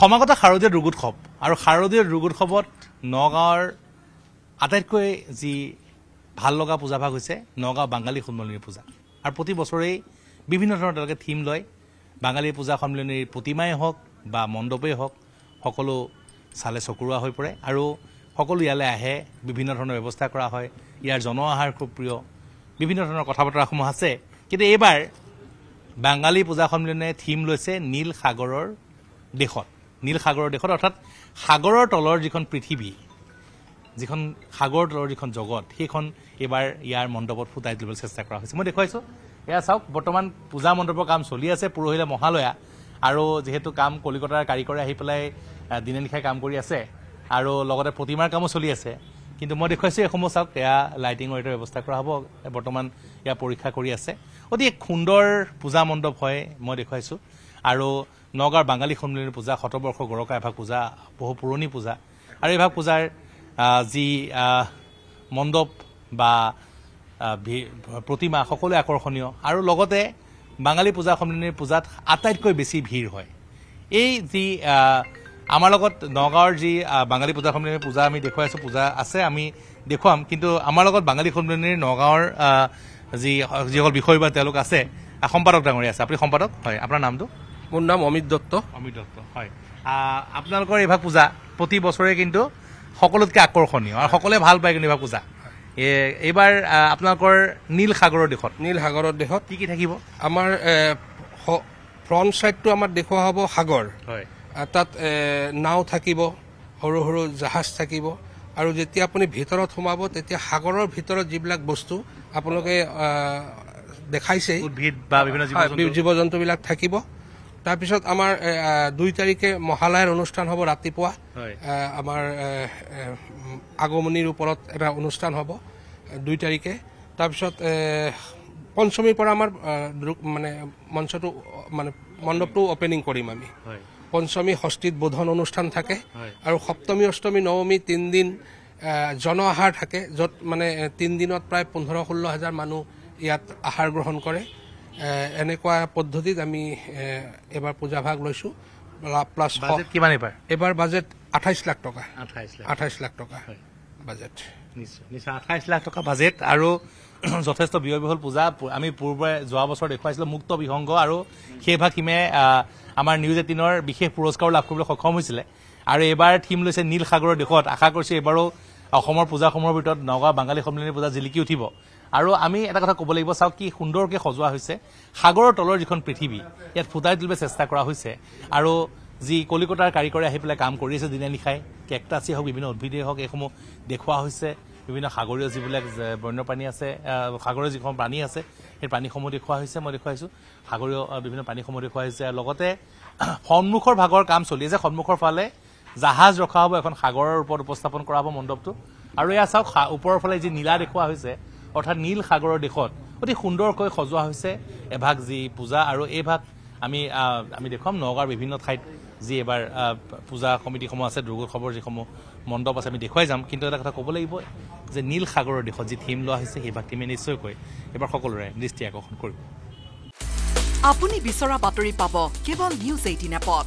সমাগত শাৰদীয় দুৰ্গোৎসৱ আৰু শাৰদীয় দুৰ্গোৎসৱত নগাঁৱৰ আটাইতকৈ যি ভাল লগা পূজাভাগ হৈছে নগাঁও বাঙালী সন্মিলনীৰ পূজা আৰু প্ৰতি বছৰেই বিভিন্ন ধৰণৰ তেওঁলোকে থিম লয় বাঙালী পূজা সন্মিলনীৰ প্ৰতিমাই হওক বা মণ্ডপেই হওক সকলো চালে চকুৰোৱা হৈ পৰে আৰু সকলো ইয়ালৈ আহে বিভিন্ন ধৰণৰ ব্যৱস্থা কৰা হয় ইয়াৰ জন আহাৰ খুব প্ৰিয় বিভিন্ন ধৰণৰ কথা বতৰাসমূহ আছে কিন্তু এইবাৰ বাঙালী পূজা সন্মিলনে থিম লৈছে নীল সাগৰৰ দেশত নীল সাগৰৰ দেশত অৰ্থাৎ সাগৰৰ তলৰ যিখন পৃথিৱী যিখন সাগৰৰ তলৰ যিখন জগত সেইখন এইবাৰ ইয়াৰ মণ্ডপত ফুটাই তুলিবলৈ চেষ্টা কৰা হৈছে মই দেখুৱাইছোঁ এয়া চাওক বৰ্তমান পূজা মণ্ডপৰ কাম চলি আছে পৰহিলৈ মহালয়া আৰু যিহেতু কাম কলিকতাৰ কাৰিকৰে আহি পেলাই দিনে নিশাই কাম কৰি আছে আৰু লগতে প্ৰতিমাৰ কামো চলি আছে কিন্তু মই দেখুৱাইছোঁ এইসমূহ চাওক এয়া লাইটিঙৰ এটা ব্যৱস্থা কৰা হ'ব বৰ্তমান ইয়াৰ পৰীক্ষা কৰি আছে অতি সুন্দৰ পূজা মণ্ডপ হয় মই দেখুৱাইছোঁ আৰু নগাঁৱৰ বাঙালী সন্মিলনী পূজা শতবৰ্ষ গৰকা এভাগ পূজা বহু পুৰণি পূজা আৰু এভাগ পূজাৰ যি মণ্ডপ বা প্ৰতিমা সকলোৱে আকৰ্ষণীয় আৰু লগতে বাঙালী পূজা সন্মিলনীৰ পূজাত আটাইতকৈ বেছি ভিৰ হয় এই যি আমাৰ লগত নগাঁৱৰ যি বাঙালী পূজা সন্মিলনী পূজা আমি দেখুৱাই আছোঁ পূজা আছে আমি দেখুৱাম কিন্তু আমাৰ লগত বাঙালী সন্মিলনীৰ নগাঁৱৰ যি যিসকল বিষয় বা তেওঁলোক আছে সম্পাদক ডাঙৰীয়া আছে আপুনি সম্পাদক হয় আপোনাৰ নামটো মোৰ নাম অমিত দত্ত অমিত দত্ত হয় আপোনালোকৰ এইভাগ পূজা প্ৰতি বছৰে কিন্তু সকলোতকৈ আকৰ্ষণীয় আৰু সকলোৱে ভাল পায় কিন্তু এইভাগ পূজা এইবাৰ আপোনালোকৰ নীল নীলসাগৰৰ দেশত নীলসাগৰৰ দেশত কি কি থাকিব আমাৰ ফ্ৰণ্ট ছাইডটো আমাৰ দেখুওৱা হ'ব সাগৰ হয় তাত নাও থাকিব সৰু সৰু জাহাজ থাকিব আৰু যেতিয়া আপুনি ভিতৰত সোমাব তেতিয়া সাগৰৰ ভিতৰত যিবিলাক বস্তু আপোনালোকে দেখাইছে উদ্ভিদ বা বিভিন্ন জীৱ জন্তুবিলাক থাকিব তাৰপিছত আমাৰ দুই তাৰিখে মহালয়াৰ অনুষ্ঠান হব ৰাতিপুৱা আমাৰ আগমনীৰ ওপৰত এটা অনুষ্ঠান হব দুই তাৰিখে তাৰপিছত পঞ্চমীৰ পৰা আমাৰ মানে মঞ্চটো মানে মণ্ডপটো অপেনিং কৰিম আমি পঞ্চমী ষষ্ঠীত বোধন অনুষ্ঠান থাকে আৰু সপ্তমী অষ্টমী নৱমী তিনিদিন জন আহাৰ থাকে য'ত মানে তিনিদিনত প্ৰায় পোন্ধৰ ষোল্ল হাজাৰ মানুহ ইয়াত আহাৰ গ্ৰহণ কৰে এনেকুৱা পদ্ধতিত আমি এবাৰ পূজাভাগ লৈছো প্লাছ কিমান এবাৰ এবাৰ বাজেট আঠাইশ লাখ টকা আঠাইশ লাখ টকা বাজেট নিশ্চয় আঠাইশ লাখ টকা বাজেট আৰু যথেষ্ট ব্যয়বহুল পূজা আমি পূৰ্বে যোৱা বছৰ দেখুৱাইছিলো মুক্ত বিসংগ আৰু সেই ভাগ সিমে আমাৰ নিউজ এইটিনৰ বিশেষ পুৰস্কাৰো লাভ কৰিবলৈ সক্ষম হৈছিলে আৰু এইবাৰ থিম লৈছে নীল সাগৰৰ দেশত আশা কৰিছোঁ এইবাৰো অসমৰ পূজাসমূহৰ ভিতৰত নগাঁও বাঙালী সন্মিলনী পূজা জিলিকি উঠিব আৰু আমি এটা কথা ক'ব লাগিব চাওক কি সুন্দৰকৈ সজোৱা হৈছে সাগৰৰ তলৰ যিখন পৃথিৱী ইয়াত ফুটাই তুলিবলৈ চেষ্টা কৰা হৈছে আৰু যি কলিকতাৰ কাৰিকৰে আহি পেলাই কাম কৰি আছে দিনে নিশাই কেকটাচেই হওক বিভিন্ন উদ্ভিদেই হওক এইসমূহ দেখুওৱা হৈছে বিভিন্ন সাগৰীয় যিবিলাক বন্যপ্ৰাণী আছে সাগৰীয় যিসমূহ প্ৰাণী আছে সেই প্ৰাণীসমূহ দেখুওৱা হৈছে মই দেখুৱাইছোঁ সাগৰীয় বিভিন্ন প্ৰাণীসমূহ দেখুওৱা হৈছে আৰু লগতে সন্মুখৰ ভাগৰ কাম চলি আছে সন্মুখৰ ফালে জাহাজ ৰখা হ'ব এখন সাগৰৰ ওপৰত উপস্থাপন কৰা হ'ব মণ্ডপটো আৰু এয়া চাওক ওপৰৰ ফালে যি নীলা দেখুওৱা হৈছে অৰ্থাৎ নীল সাগৰৰ দেশত অতি সুন্দৰকৈ সজোৱা হৈছে এভাগ যি পূজা আৰু এইভাগ আমি আমি দেখুৱাম নগাঁৱৰ বিভিন্ন ঠাইত যি এবাৰ পূজা কমিটিসমূহ আছে দুৰ্গোৎসৱৰ যিসমূহ মণ্ডপ আছে আমি দেখুৱাই যাম কিন্তু এটা কথা ক'ব লাগিব যে নীল সাগৰৰ দিশত যি থিম লোৱা হৈছে সেইভাগ থিমে নিশ্চয়কৈ এইবাৰ সকলোৰে দৃষ্টি আকৰ্ষণ কৰিব আপুনি বিচৰা বাতৰি পাব কেৱল নিউজ এইটিন এপত